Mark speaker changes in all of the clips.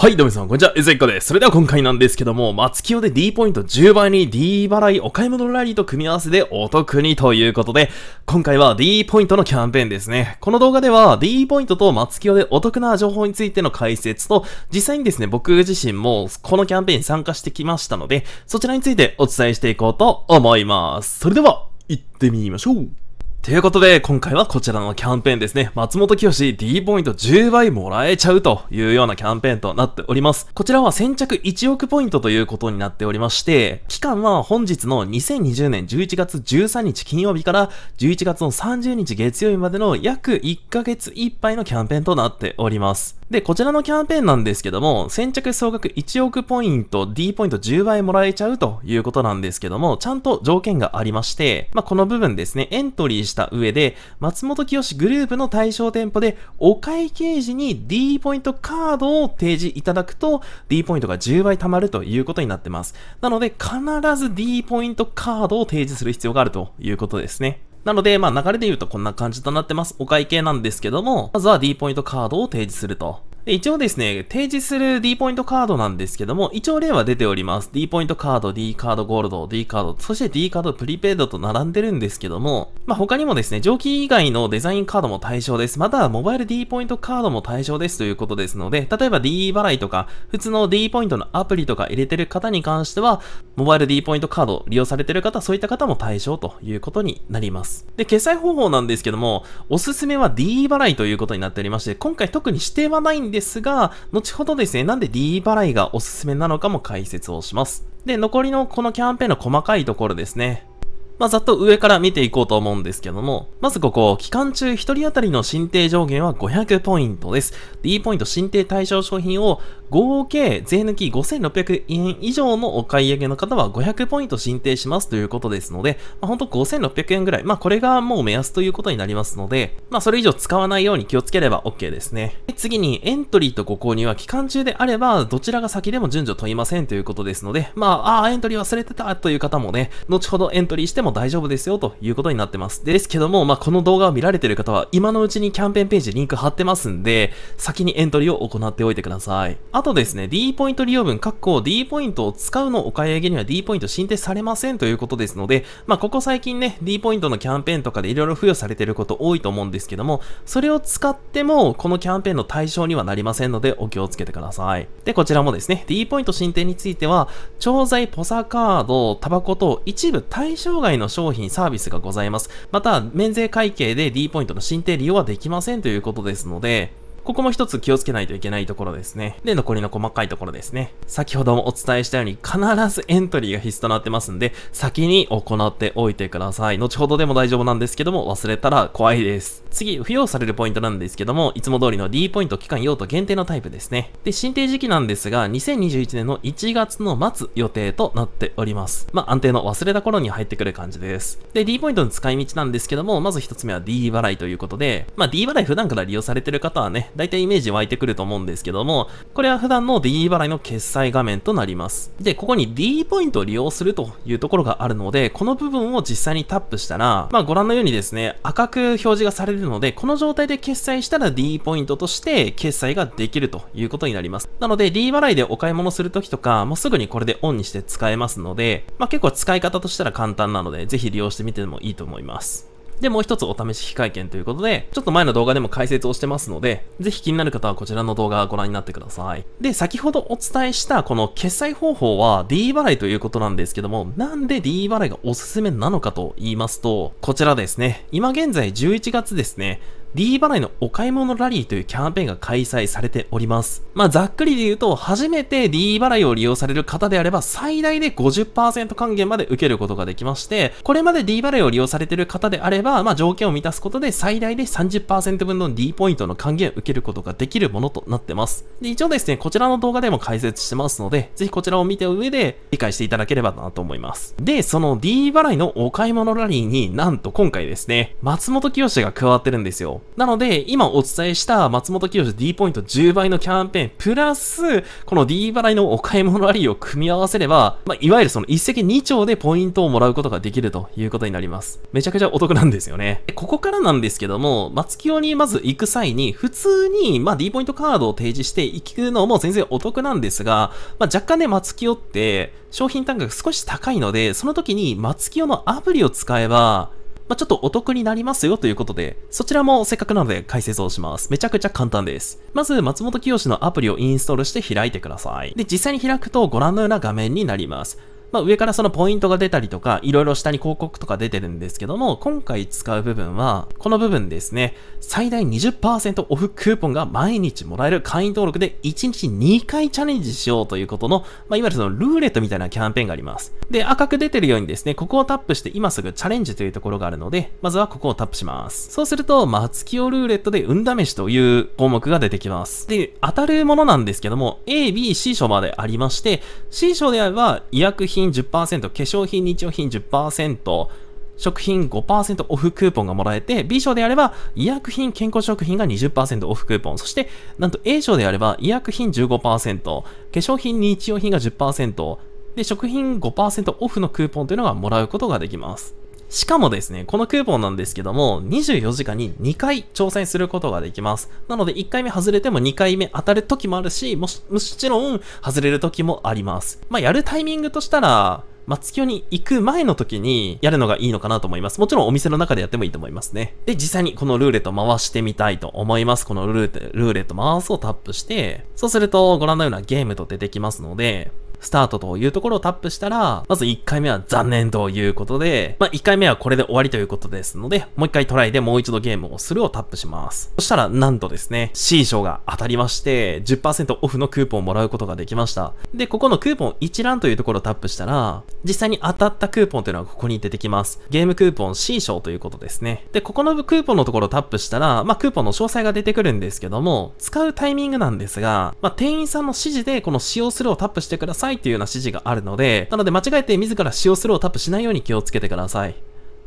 Speaker 1: はい、どうもさん、こんにちは。えずいこです。それでは今回なんですけども、松清で D ポイント10倍に D 払いお買い物ラリーと組み合わせでお得にということで、今回は D ポイントのキャンペーンですね。この動画では D ポイントと松清でお得な情報についての解説と、実際にですね、僕自身もこのキャンペーンに参加してきましたので、そちらについてお伝えしていこうと思います。それでは、行ってみましょう。ということで、今回はこちらのキャンペーンですね。松本清 D ポイント10倍もらえちゃうというようなキャンペーンとなっております。こちらは先着1億ポイントということになっておりまして、期間は本日の2020年11月13日金曜日から11月の30日月曜日までの約1ヶ月いっぱいのキャンペーンとなっております。で、こちらのキャンペーンなんですけども、先着総額1億ポイント、D ポイント10倍もらえちゃうということなんですけども、ちゃんと条件がありまして、まあ、この部分ですね、エントリーした上で、松本清グループの対象店舗でお会計時に D ポイントカードを提示いただくと D ポイントが10倍貯まるということになってます。なので必ず D ポイントカードを提示する必要があるということですね。なので、まあ流れで言うとこんな感じとなってます。お会計なんですけども、まずは D ポイントカードを提示すると。で一応ですね、提示する D ポイントカードなんですけども、一応例は出ております。D ポイントカード、D カードゴールド、D カード、そして D カードプリペイドと並んでるんですけども、まあ、他にもですね、上記以外のデザインカードも対象です。またはモバイル D ポイントカードも対象ですということですので、例えば D 払いとか、普通の D ポイントのアプリとか入れてる方に関しては、モバイル D ポイントカード利用されてる方、そういった方も対象ということになります。で、決済方法なんですけども、おすすめは D 払いということになっておりまして、今回特に指定はないんですですが、後ほどですね、なんで D 払いがおすすめなのかも解説をします。で、残りのこのキャンペーンの細かいところですね。まあ、ざっと上から見ていこうと思うんですけども、まずここ、期間中1人当たりの進定上限は500ポイントです。D ポイント進定対象商品を合計税抜き5600円以上のお買い上げの方は500ポイント進定しますということですので、まあ、ほんと5600円ぐらい。まあ、これがもう目安ということになりますので、まあ、それ以上使わないように気をつければ OK ですね。次に、エントリーとご購入は期間中であれば、どちらが先でも順序問いませんということですので、まあ、ああ、エントリー忘れてたという方もね、後ほどエントリーしてもも大丈夫ですよということになってます。ですけども、まあ、この動画を見られてる方は、今のうちにキャンペーンページリンク貼ってますんで、先にエントリーを行っておいてください。あとですね、D ポイント利用分、かっこ D ポイントを使うのお買い上げには D ポイント申請されませんということですので、まあ、ここ最近ね、D ポイントのキャンペーンとかで色々付与されてること多いと思うんですけども、それを使っても、このキャンペーンの対象にはなりませんので、お気をつけてください。で、こちらもですね、D ポイント申請については、調剤ポサカード、タバコと一部対象外の商品、サービスがございます。また、免税会計で D ポイントの申請利用はできませんということですので、ここも一つ気をつけないといけないところですね。で、残りの細かいところですね。先ほどもお伝えしたように、必ずエントリーが必須となってますんで、先に行っておいてください。後ほどでも大丈夫なんですけども、忘れたら怖いです。次、付与されるポイントなんですけども、いつも通りの D ポイント期間用途限定のタイプですね。で、申請時期なんですが、2021年の1月の末予定となっております。まあ、安定の忘れた頃に入ってくる感じです。で、D ポイントの使い道なんですけども、まず一つ目は D 払いということで、まあ、D 払い普段から利用されてる方はね、大体イメージ湧いてくると思うんですけども、これは普段の d 払いの決済画面となります。で、ここに d ポイントを利用するというところがあるので、この部分を実際にタップしたら、まあご覧のようにですね、赤く表示がされるので、この状態で決済したら d ポイントとして決済ができるということになります。なので d 払いでお買い物するときとか、もうすぐにこれでオンにして使えますので、まあ結構使い方としたら簡単なので、ぜひ利用してみてもいいと思います。で、もう一つお試し非会見ということで、ちょっと前の動画でも解説をしてますので、ぜひ気になる方はこちらの動画をご覧になってください。で、先ほどお伝えしたこの決済方法は D 払いということなんですけども、なんで D 払いがおすすめなのかと言いますと、こちらですね。今現在11月ですね。D 払いのお買い物ラリーというキャンペーンが開催されております。まあ、ざっくりで言うと、初めて D 払いを利用される方であれば、最大で50%還元まで受けることができまして、これまで D 払いを利用されている方であれば、まあ、条件を満たすことで最大で30%分の D ポイントの還元を受けることができるものとなってます。で、一応ですね、こちらの動画でも解説してますので、ぜひこちらを見て上で理解していただければなと思います。で、その D 払いのお買い物ラリーになんと今回ですね、松本清が加わってるんですよ。なので、今お伝えした松本清 D ポイント10倍のキャンペーン、プラス、この D 払いのお買い物ラリーを組み合わせれば、まあ、いわゆるその一石二鳥でポイントをもらうことができるということになります。めちゃくちゃお得なんですよね。ここからなんですけども、松清にまず行く際に、普通に、まあ、D ポイントカードを提示して行くのも全然お得なんですが、まあ、若干ね、松清って、商品単価が少し高いので、その時に松清のアプリを使えば、まあ、ちょっとお得になりますよということで、そちらもせっかくなので解説をします。めちゃくちゃ簡単です。まず、松本清のアプリをインストールして開いてください。で、実際に開くとご覧のような画面になります。まあ、上からそのポイントが出たりとか、いろいろ下に広告とか出てるんですけども、今回使う部分は、この部分ですね、最大20%オフクーポンが毎日もらえる会員登録で1日2回チャレンジしようということの、まあ、いわゆるそのルーレットみたいなキャンペーンがあります。で、赤く出てるようにですね、ここをタップして今すぐチャレンジというところがあるので、まずはここをタップします。そうすると、松をルーレットで運試しという項目が出てきます。で、当たるものなんですけども、A、B、C 賞までありまして、C 賞であれば医薬品品10%、化粧品、日用品10%、食品5%オフクーポンがもらえて、B 賞であれば医薬品、健康食品が20%オフクーポン、そしてなんと A 賞であれば医薬品15%、化粧品、日用品が10%、で、食品5%オフのクーポンというのがもらうことができます。しかもですね、このクーポンなんですけども、24時間に2回挑戦することができます。なので、1回目外れても2回目当たる時もあるし、もし、もちろん外れる時もあります。まあ、やるタイミングとしたら、松清に行く前の時にやるのがいいのかなと思います。もちろんお店の中でやってもいいと思いますね。で、実際にこのルーレット回してみたいと思います。このルーレット、ルーレット回すをタップして、そうするとご覧のようなゲームと出てきますので、スタートというところをタップしたら、まず1回目は残念ということで、まあ、1回目はこれで終わりということですので、もう1回トライでもう一度ゲームをするをタップします。そしたら、なんとですね、C 賞が当たりまして、10%オフのクーポンをもらうことができました。で、ここのクーポン一覧というところをタップしたら、実際に当たったクーポンというのがここに出てきます。ゲームクーポン C 賞ということですね。で、ここのクーポンのところをタップしたら、まあ、クーポンの詳細が出てくるんですけども、使うタイミングなんですが、まあ、店員さんの指示でこの使用するをタップしてくださいさいっていうような指示があるので、なので間違えて自ら使用するをタップしないように気をつけてください。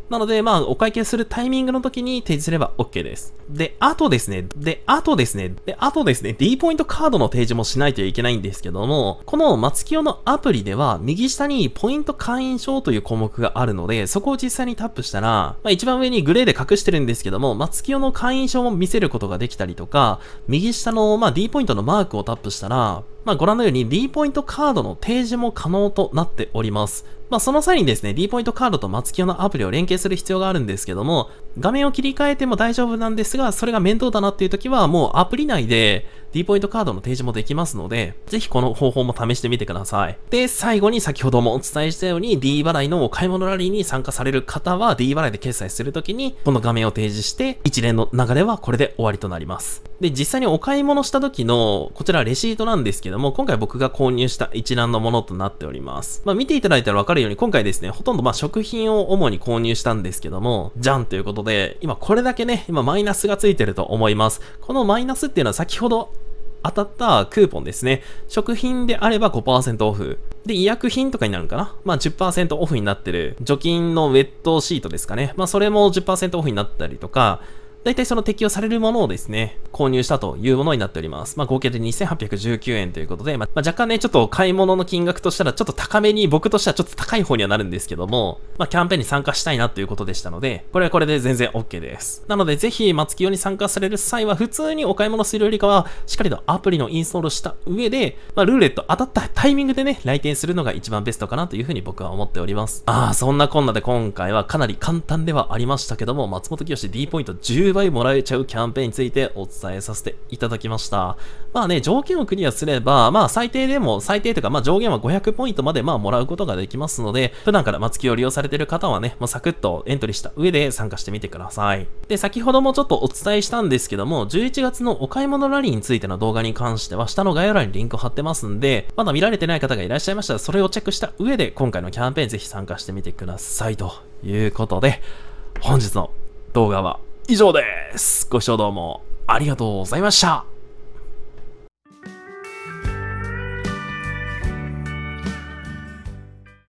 Speaker 1: なので、まあ、お会計するタイミングの時に提示すれば OK です。で、あとですね、で、あとですね、で、あとですね、D ポイントカードの提示もしないといけないんですけども、この松清のアプリでは、右下にポイント会員証という項目があるので、そこを実際にタップしたら、まあ、一番上にグレーで隠してるんですけども、松清の会員証も見せることができたりとか、右下の、まあ、D ポイントのマークをタップしたら、まあ、ご覧のように D ポイントカードの提示も可能となっております。まあ、その際にですね、D ポイントカードと松清のアプリを連携する必要があるんですけども、画面を切り替えても大丈夫なんですが、それが面倒だなっていう時は、もうアプリ内で、D ポイントカードの提示もできますので、ぜひこの方法も試してみてください。で、最後に先ほどもお伝えしたように D 払いのお買い物ラリーに参加される方は D 払いで決済するときに、この画面を提示して、一連の流れはこれで終わりとなります。で、実際にお買い物した時の、こちらレシートなんですけども、今回僕が購入した一覧のものとなっております。まあ見ていただいたらわかるように、今回ですね、ほとんどまあ食品を主に購入したんですけども、じゃんということで、今これだけね、今マイナスがついてると思います。このマイナスっていうのは先ほど当たったクーポンですね。食品であれば5%オフ。で、医薬品とかになるのかなまあ10%オフになってる除菌のウェットシートですかね。まあそれも10%オフになったりとか、大体その適用されるものをですね、購入したというものになっております。まあ、合計で2819円ということで、まあ、若干ね、ちょっと買い物の金額としたらちょっと高めに、僕としてはちょっと高い方にはなるんですけども、まあ、キャンペーンに参加したいなということでしたので、これはこれで全然 OK です。なので、ぜひ、松木用に参加される際は、普通にお買い物するよりかは、しっかりとアプリのインストールした上で、まあ、ルーレット当たったタイミングでね、来店するのが一番ベストかなというふうに僕は思っております。ああ、そんなこんなで今回はかなり簡単ではありましたけども、松本清 D ポイント10 10倍もらえちゃうキャンペーンについてお伝えさせていただきました。まあね、条件をクリアすれば、まあ最低でも、最低というか、まあ上限は500ポイントまでまあもらうことができますので、普段から松木を利用されている方はね、もうサクッとエントリーした上で参加してみてください。で、先ほどもちょっとお伝えしたんですけども、11月のお買い物ラリーについての動画に関しては、下の概要欄にリンクを貼ってますんで、まだ見られてない方がいらっしゃいましたら、それをチェックした上で、今回のキャンペーンぜひ参加してみてくださいということで、本日の動画は以上です。ご視聴どうもありがとうございました。